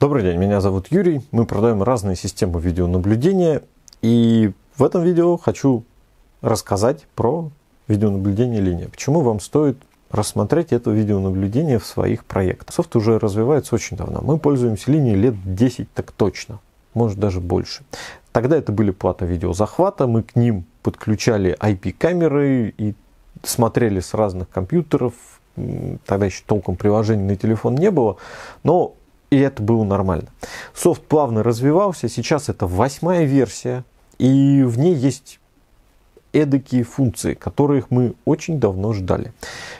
Добрый день, меня зовут Юрий. Мы продаем разные системы видеонаблюдения. И в этом видео хочу рассказать про видеонаблюдение линия. Почему вам стоит рассмотреть это видеонаблюдение в своих проектах. Софт уже развивается очень давно. Мы пользуемся линией лет 10 так точно, может даже больше. Тогда это были плата видеозахвата, мы к ним подключали IP-камеры и смотрели с разных компьютеров. Тогда еще толком приложений на телефон не было, но и это было нормально. Софт плавно развивался, сейчас это восьмая версия, и в ней есть эдакие функции, которых мы очень давно ждали.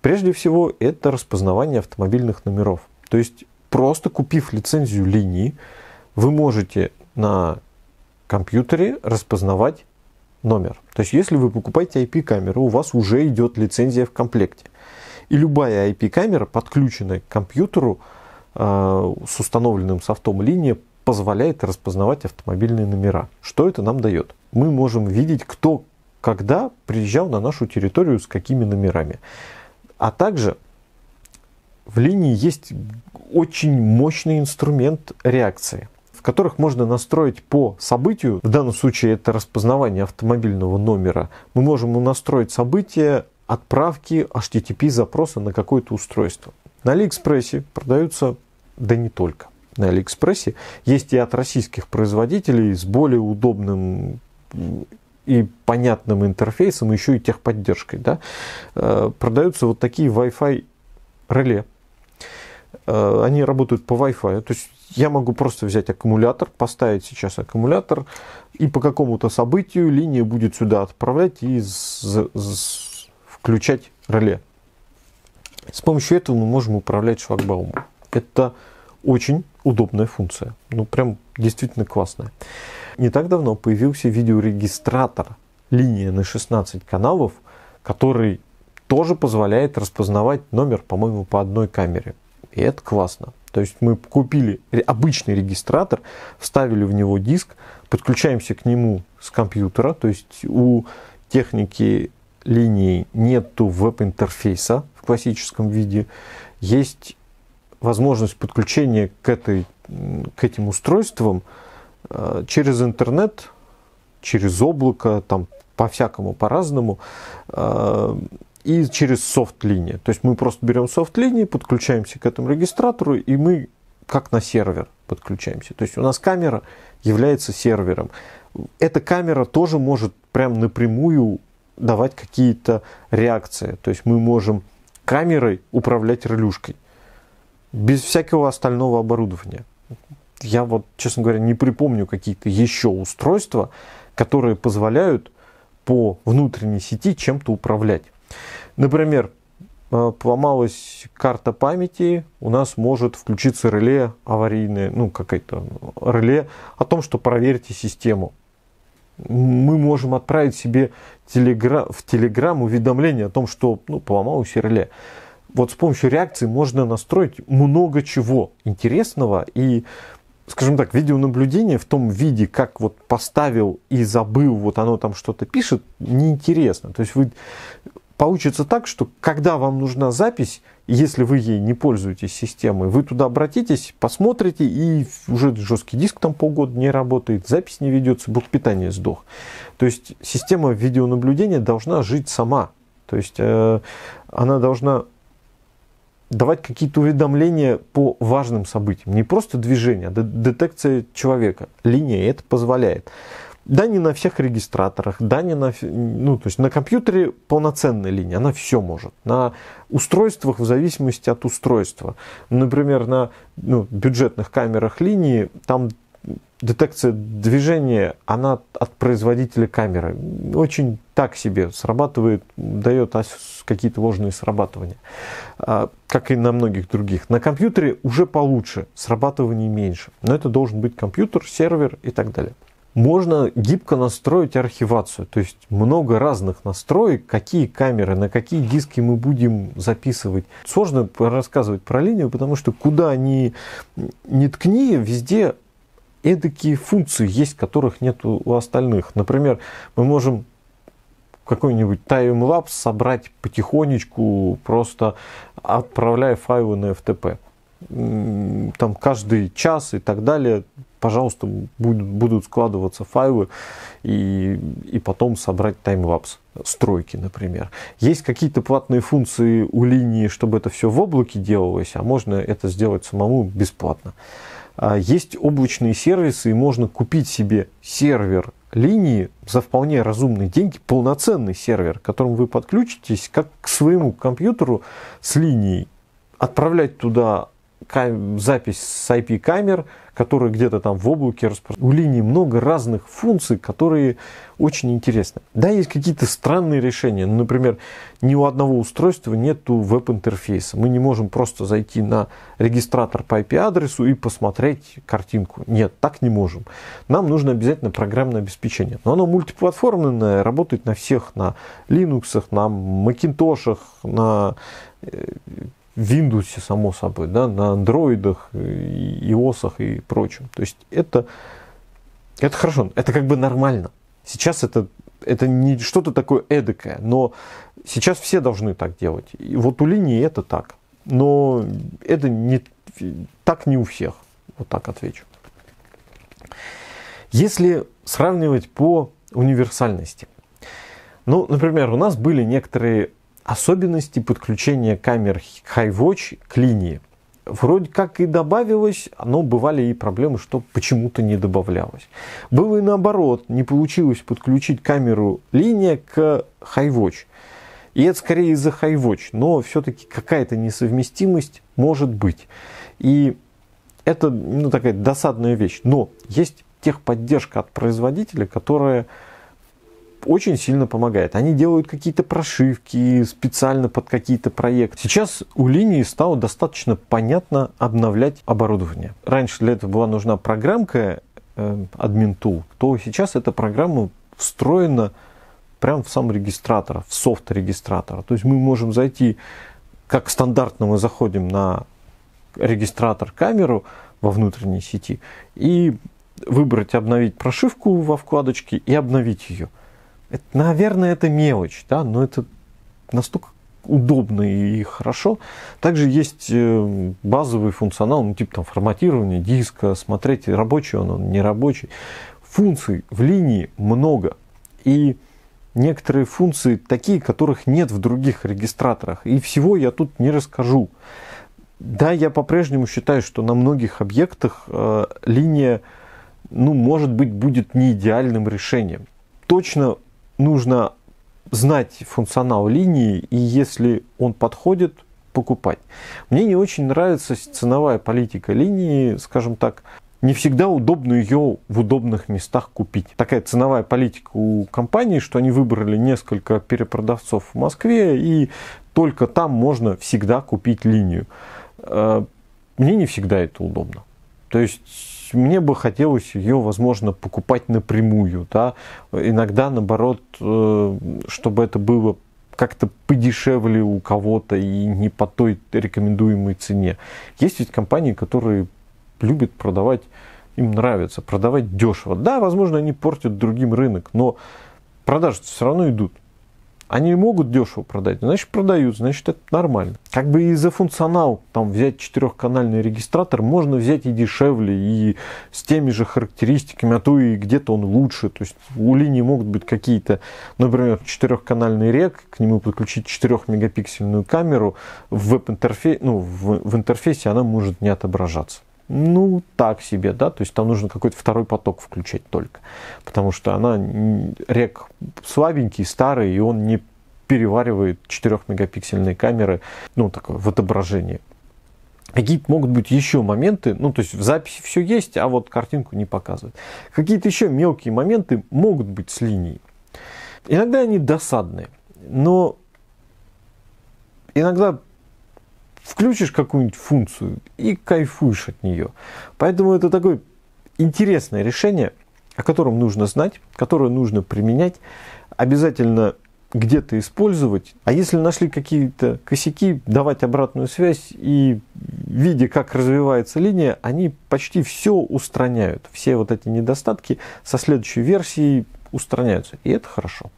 Прежде всего, это распознавание автомобильных номеров. То есть, просто купив лицензию линии, вы можете на компьютере распознавать номер. То есть, если вы покупаете IP-камеру, у вас уже идет лицензия в комплекте. И любая IP-камера, подключенная к компьютеру, а, с установленным софтом линия позволяет распознавать автомобильные номера. Что это нам дает? Мы можем видеть, кто когда приезжал на нашу территорию с какими номерами. А также в линии есть очень мощный инструмент реакции, в которых можно настроить по событию, в данном случае это распознавание автомобильного номера, мы можем настроить событие отправки HTTP запроса на какое-то устройство. На Алиэкспрессе продаются да не только на Алиэкспрессе, есть и от российских производителей с более удобным и понятным интерфейсом, еще и техподдержкой. Да? Э, продаются вот такие Wi-Fi реле. Э, они работают по Wi-Fi. То есть я могу просто взять аккумулятор, поставить сейчас аккумулятор, и по какому-то событию линия будет сюда отправлять и включать реле. С помощью этого мы можем управлять шлагбаумом. Это очень удобная функция. Ну, прям действительно классная. Не так давно появился видеорегистратор линия на 16 каналов, который тоже позволяет распознавать номер, по-моему, по одной камере. И это классно. То есть мы купили обычный регистратор, вставили в него диск, подключаемся к нему с компьютера, то есть у техники линии нету веб-интерфейса в классическом виде, есть возможность подключения к, этой, к этим устройствам э, через интернет, через облако, там по-всякому, по-разному, э, и через софт-линии. То есть мы просто берем софт-линии, подключаемся к этому регистратору, и мы как на сервер подключаемся. То есть у нас камера является сервером. Эта камера тоже может прям напрямую давать какие-то реакции. То есть мы можем камерой управлять релюшкой без всякого остального оборудования. Я вот, честно говоря, не припомню какие-то еще устройства, которые позволяют по внутренней сети чем-то управлять. Например, э, поломалась карта памяти, у нас может включиться реле аварийное, ну, какое-то реле о том, что проверьте систему. Мы можем отправить себе телегра... в Телеграм уведомление о том, что ну, поломалось реле вот с помощью реакции можно настроить много чего интересного и скажем так, видеонаблюдение в том виде, как вот поставил и забыл, вот оно там что-то пишет, неинтересно. То есть вы получится так, что когда вам нужна запись, если вы ей не пользуетесь системой, вы туда обратитесь, посмотрите, и уже жесткий диск там полгода не работает, запись не ведется, блок питания сдох. То есть система видеонаблюдения должна жить сама. То есть э, она должна давать какие-то уведомления по важным событиям. Не просто движение, а детекция человека. Линия это позволяет. Да, не на всех регистраторах, да, не на... Ну, то есть на компьютере полноценная линия, она все может. На устройствах в зависимости от устройства. Например, на ну, бюджетных камерах линии там детекция движения, она от производителя камеры. Очень так себе срабатывает, дает какие-то ложные срабатывания, а, как и на многих других. На компьютере уже получше, срабатываний меньше. Но это должен быть компьютер, сервер и так далее. Можно гибко настроить архивацию, то есть много разных настроек, какие камеры, на какие диски мы будем записывать. Сложно рассказывать про линию, потому что куда ни, ни ткни, везде эдакие функции есть, которых нет у остальных. Например, мы можем какой-нибудь таймлапс собрать потихонечку, просто отправляя файлы на FTP. Там каждый час и так далее, пожалуйста, будут, будут складываться файлы и, и потом собрать таймлапс стройки, например. Есть какие-то платные функции у линии, чтобы это все в облаке делалось, а можно это сделать самому бесплатно. А, есть облачные сервисы, и можно купить себе сервер линии за вполне разумные деньги, полноценный сервер, к которому вы подключитесь как к своему компьютеру с линией, отправлять туда запись с IP-камер, которые где-то там в облаке распространяются. У линии много разных функций, которые очень интересны. Да, есть какие-то странные решения. Ну, например, ни у одного устройства нет веб-интерфейса. Мы не можем просто зайти на регистратор по IP-адресу и посмотреть картинку. Нет, так не можем. Нам нужно обязательно программное обеспечение. Но оно мультиплатформенное, работает на всех, на Linux, на Macintosh, на э, Windows, само собой, да, на андроидах, iOS и прочем. То есть это, это хорошо, это как бы нормально. Сейчас это, это не что-то такое эдакое, но сейчас все должны так делать. И вот у линии это так. Но это не, так не у всех. Вот так отвечу. Если сравнивать по универсальности. Ну, например, у нас были некоторые особенности подключения камер HiWatch к линии. Вроде как и добавилось, но бывали и проблемы, что почему-то не добавлялось. Было и наоборот, не получилось подключить камеру линия к HiWatch. И это скорее из-за HiWatch, но все-таки какая-то несовместимость может быть. И это ну, такая досадная вещь. Но есть техподдержка от производителя, которая очень сильно помогает. Они делают какие-то прошивки специально под какие-то проекты. Сейчас у линии стало достаточно понятно обновлять оборудование. Раньше для этого была нужна программка э, то сейчас эта программа встроена прямо в сам регистратор, в софт регистратора. То есть мы можем зайти, как стандартно мы заходим на регистратор камеру во внутренней сети и выбрать обновить прошивку во вкладочке и обновить ее. Это, наверное, это мелочь, да, но это настолько удобно и хорошо. Также есть э, базовый функционал, ну, типа там форматирование диска, смотреть, рабочий он, он не рабочий. Функций в линии много. И некоторые функции такие, которых нет в других регистраторах. И всего я тут не расскажу. Да, я по-прежнему считаю, что на многих объектах э, линия, ну, может быть, будет не идеальным решением. Точно нужно знать функционал линии, и если он подходит, покупать. Мне не очень нравится ценовая политика линии, скажем так, не всегда удобно ее в удобных местах купить. Такая ценовая политика у компании, что они выбрали несколько перепродавцов в Москве, и только там можно всегда купить линию. Э, мне не всегда это удобно. То есть мне бы хотелось ее, возможно, покупать напрямую, да, иногда, наоборот, э, чтобы это было как-то подешевле у кого-то и не по той рекомендуемой цене. Есть ведь компании, которые любят продавать, им нравится продавать дешево. Да, возможно, они портят другим рынок, но продажи все равно идут. Они могут дешево продать, значит продают, значит это нормально. Как бы и за функционал там взять четырехканальный регистратор можно взять и дешевле, и с теми же характеристиками, а то и где-то он лучше. То есть у линии могут быть какие-то, например, четырехканальный рек, к нему подключить 4-мегапиксельную камеру в веб-интерфейсе, ну, в, в интерфейсе она может не отображаться ну, так себе, да, то есть там нужно какой-то второй поток включать только, потому что она, рек слабенький, старый, и он не переваривает 4-мегапиксельные камеры, ну, такое, в отображении. Какие-то могут быть еще моменты, ну, то есть в записи все есть, а вот картинку не показывают. Какие-то еще мелкие моменты могут быть с линией. Иногда они досадные, но иногда включишь какую-нибудь функцию и кайфуешь от нее. Поэтому это такое интересное решение, о котором нужно знать, которое нужно применять, обязательно где-то использовать. А если нашли какие-то косяки, давать обратную связь и, видя, как развивается линия, они почти все устраняют. Все вот эти недостатки со следующей версией устраняются. И это хорошо.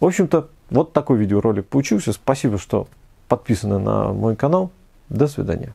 В общем-то, вот такой видеоролик получился. Спасибо, что подписаны на мой канал. До свидания.